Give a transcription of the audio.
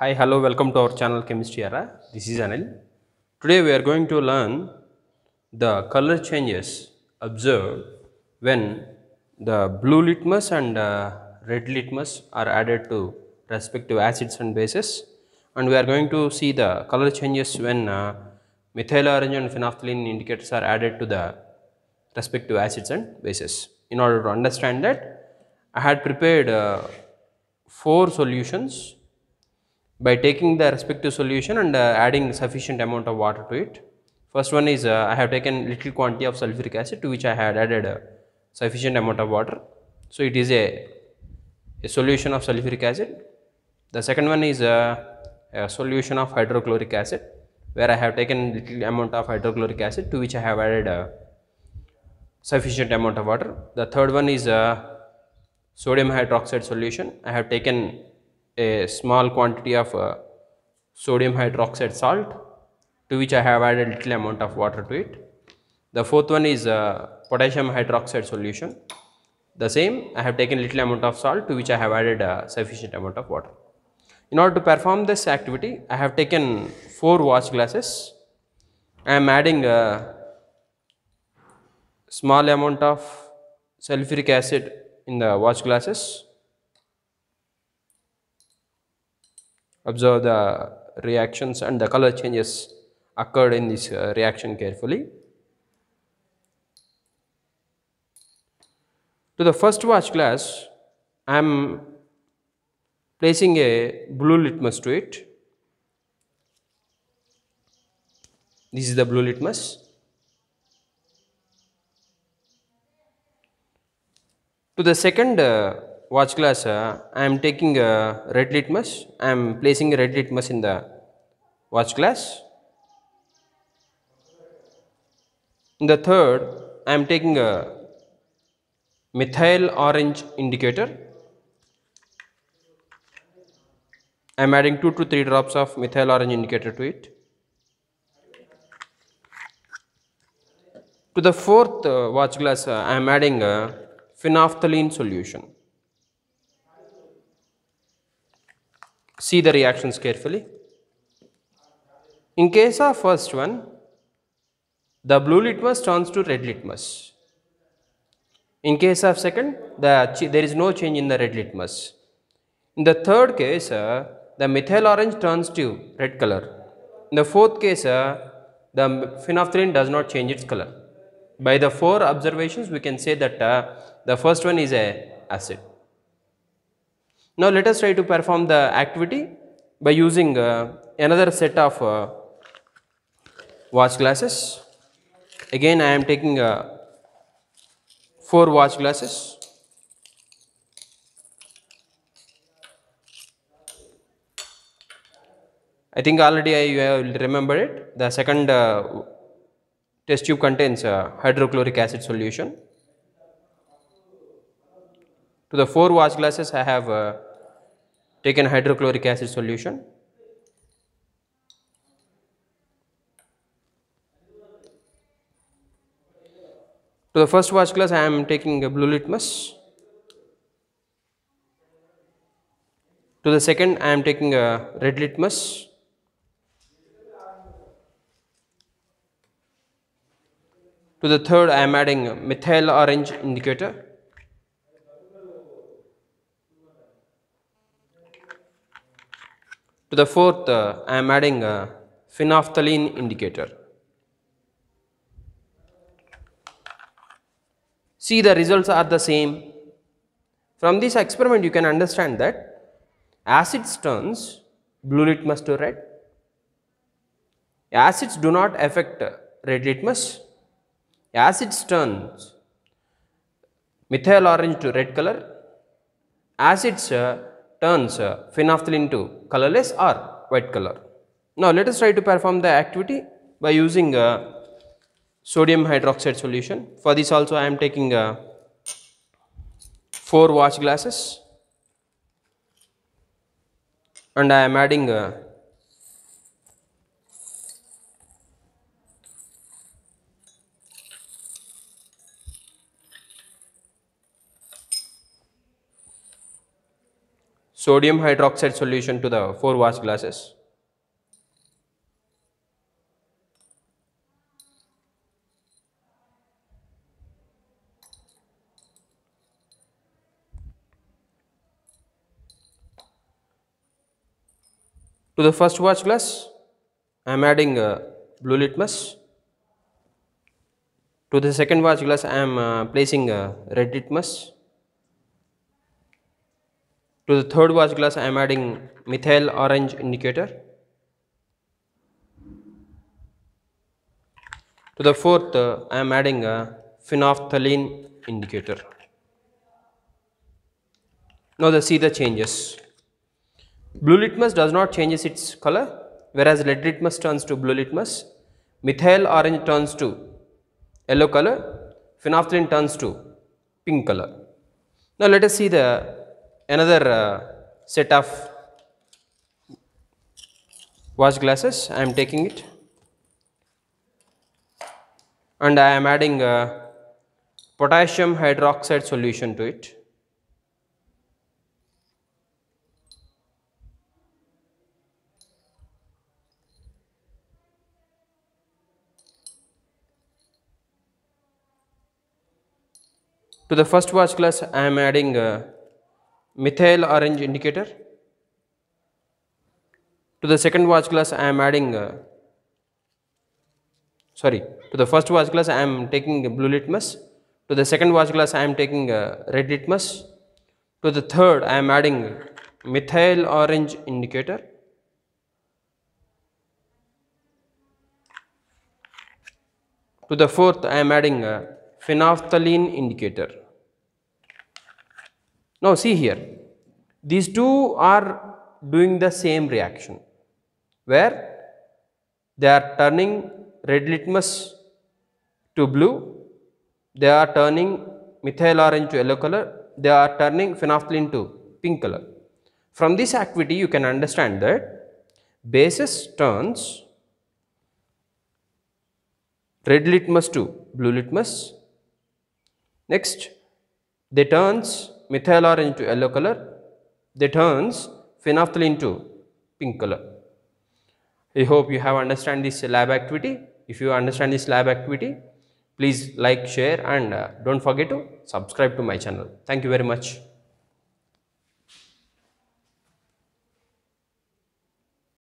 Hi, hello, welcome to our channel Chemistry Era. This is Anil. Today we are going to learn the color changes observed when the blue litmus and uh, red litmus are added to respective acids and bases and we are going to see the color changes when uh, methyl orange and phenolphthalein indicators are added to the respective acids and bases. In order to understand that, I had prepared uh, four solutions by taking the respective solution and uh, adding sufficient amount of water to it. First one is uh, I have taken little quantity of sulfuric acid to which I had added a sufficient amount of water. So, it is a, a solution of sulfuric acid. The second one is a, uh, a solution of hydrochloric acid where I have taken little amount of hydrochloric acid to which I have added a sufficient amount of water. The third one is a sodium hydroxide solution. I have taken a small quantity of uh, sodium hydroxide salt to which I have added little amount of water to it. The fourth one is uh, potassium hydroxide solution. The same I have taken little amount of salt to which I have added a uh, sufficient amount of water. In order to perform this activity I have taken 4 watch glasses. I am adding a uh, small amount of sulfuric acid in the watch glasses observe the reactions and the color changes occurred in this uh, reaction carefully. To the first watch glass, I am placing a blue litmus to it. This is the blue litmus. To the second uh, watch glass uh, I am taking a red litmus I am placing a red litmus in the watch glass in the third I am taking a methyl orange indicator I am adding 2 to 3 drops of methyl orange indicator to it to the fourth uh, watch glass uh, I am adding a phenolphthalein solution See the reactions carefully. In case of first one, the blue litmus turns to red litmus. In case of second, the there is no change in the red litmus. In the third case, uh, the methyl orange turns to red color. In the fourth case, uh, the phenolphthalein does not change its color. By the four observations, we can say that uh, the first one is a acid. Now let us try to perform the activity by using uh, another set of uh, watch glasses. Again I am taking uh, 4 watch glasses. I think already I will remember it. The second uh, test tube contains uh, hydrochloric acid solution. To the four watch glasses I have uh, taken hydrochloric acid solution to the first watch class I am taking a blue litmus to the second I am taking a red litmus to the third I am adding methyl orange indicator To the fourth, uh, I am adding a phenolphthalein indicator. See the results are the same. From this experiment you can understand that acids turns blue litmus to red. Acids do not affect red litmus. Acids turns methyl orange to red color. Acids uh, turns uh, phenolphthalein to colorless or white color. Now, let us try to perform the activity by using uh, sodium hydroxide solution. For this also I am taking uh, 4 watch glasses and I am adding sodium hydroxide solution to the 4 wash glasses. To the first watch glass, I am adding uh, blue litmus. To the second watch glass, I am uh, placing uh, red litmus. To the third watch glass, I am adding methyl orange indicator. To the fourth, uh, I am adding a uh, phenolphthalein indicator. Now the, see the changes. Blue litmus does not changes its color, whereas red litmus turns to blue litmus, methyl orange turns to yellow color, phenolphthalein turns to pink color. Now let us see the another uh, set of wash glasses I am taking it and I am adding uh, potassium hydroxide solution to it. To the first wash glass I am adding uh, methyl orange indicator to the second watch glass I am adding uh, sorry to the first watch glass I am taking blue litmus to the second watch glass I am taking red litmus to the third I am adding methyl orange indicator to the fourth I am adding a phenolphthalein indicator now see here, these two are doing the same reaction where they are turning red litmus to blue, they are turning methyl orange to yellow color, they are turning phenolphthalein to pink color. From this activity you can understand that basis turns red litmus to blue litmus. Next, they turns methyl orange to yellow color, they turns phenolphthalein to pink color. I hope you have understand this lab activity. If you understand this lab activity, please like, share and uh, don't forget to subscribe to my channel. Thank you very much.